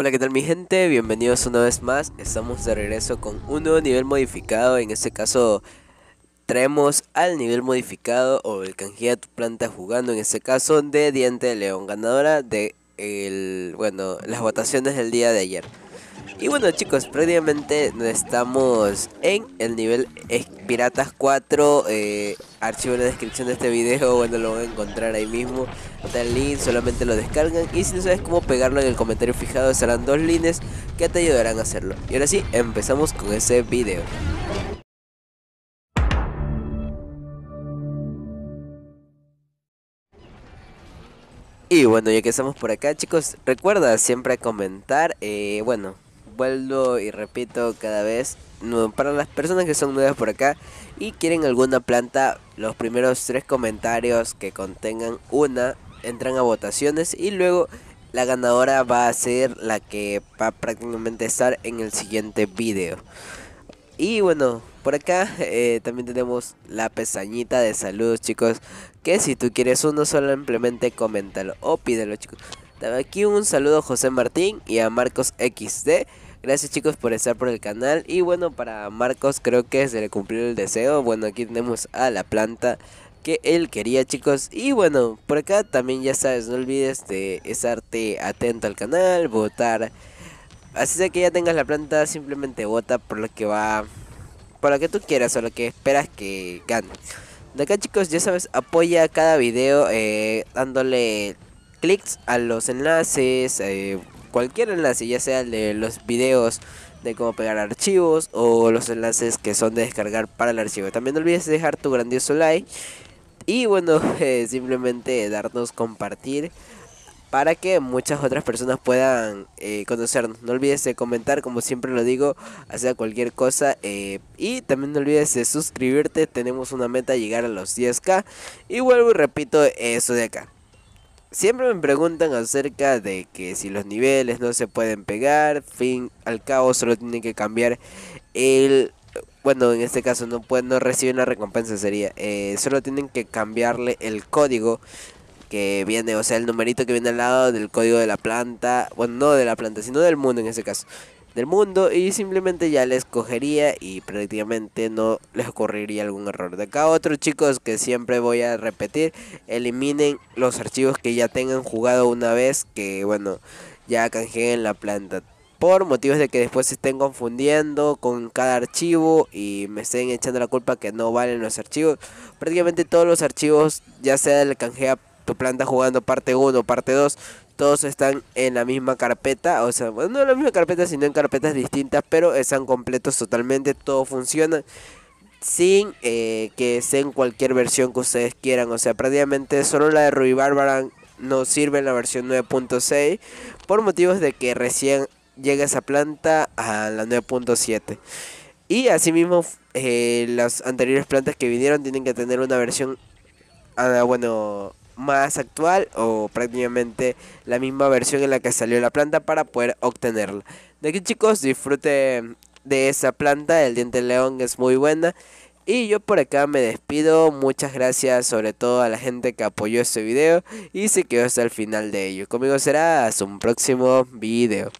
Hola, ¿qué tal mi gente? Bienvenidos una vez más. Estamos de regreso con un nuevo nivel modificado. En este caso, traemos al nivel modificado o el canjea tu planta jugando, en este caso, de Diente de León, ganadora de el, bueno, las votaciones del día de ayer. Y bueno chicos, previamente estamos en el nivel Piratas 4 eh, Archivo en la descripción de este video, bueno lo van a encontrar ahí mismo Está el link, solamente lo descargan Y si no sabes cómo pegarlo en el comentario fijado serán dos líneas que te ayudarán a hacerlo Y ahora sí, empezamos con ese video Y bueno, ya que estamos por acá chicos, recuerda siempre comentar, eh, bueno, y repito cada vez, para las personas que son nuevas por acá y quieren alguna planta, los primeros tres comentarios que contengan una entran a votaciones y luego la ganadora va a ser la que va prácticamente estar en el siguiente video. Y bueno, por acá eh, también tenemos la pestañita de saludos chicos. Que si tú quieres uno, solo simplemente coméntalo o pídelo, chicos. Aquí un saludo a José Martín y a Marcos XD. Gracias chicos por estar por el canal. Y bueno, para Marcos creo que se le cumplió el deseo. Bueno, aquí tenemos a la planta que él quería chicos. Y bueno, por acá también ya sabes, no olvides de estarte atento al canal, votar. Así sea que ya tengas la planta, simplemente vota por lo que va... Por lo que tú quieras o lo que esperas que gane. De acá chicos, ya sabes, apoya cada video eh, dándole clics a los enlaces, eh, cualquier enlace, ya sea el de los videos de cómo pegar archivos o los enlaces que son de descargar para el archivo. También no olvides dejar tu grandioso like y bueno, eh, simplemente darnos compartir para que muchas otras personas puedan eh, conocernos. No olvides de comentar, como siempre lo digo, hacer cualquier cosa. Eh, y también no olvides de suscribirte, tenemos una meta, llegar a los 10k. Y vuelvo y repito eso de acá. Siempre me preguntan acerca de que si los niveles no se pueden pegar, fin al cabo solo tienen que cambiar el... Bueno, en este caso no, no reciben la recompensa, sería. Eh, solo tienen que cambiarle el código que viene, o sea, el numerito que viene al lado del código de la planta. Bueno, no de la planta, sino del mundo en este caso del mundo y simplemente ya les cogería y prácticamente no les ocurriría algún error. De acá otro chicos que siempre voy a repetir, eliminen los archivos que ya tengan jugado una vez que bueno, ya canjeen la planta. Por motivos de que después se estén confundiendo con cada archivo y me estén echando la culpa que no valen los archivos. Prácticamente todos los archivos, ya sea el canjea tu planta jugando parte 1, parte 2, todos están en la misma carpeta, o sea, bueno, no en la misma carpeta, sino en carpetas distintas, pero están completos totalmente, todo funciona sin eh, que sea en cualquier versión que ustedes quieran, o sea, prácticamente solo la de Ruby Barbara no sirve en la versión 9.6 por motivos de que recién llega esa planta a la 9.7. Y asimismo, eh, las anteriores plantas que vinieron tienen que tener una versión, ah, bueno, más actual o prácticamente la misma versión en la que salió la planta para poder obtenerla. De aquí chicos, disfrute de esa planta, el diente león es muy buena. Y yo por acá me despido, muchas gracias sobre todo a la gente que apoyó este video y se quedó hasta el final de ello. Conmigo será hasta un próximo video.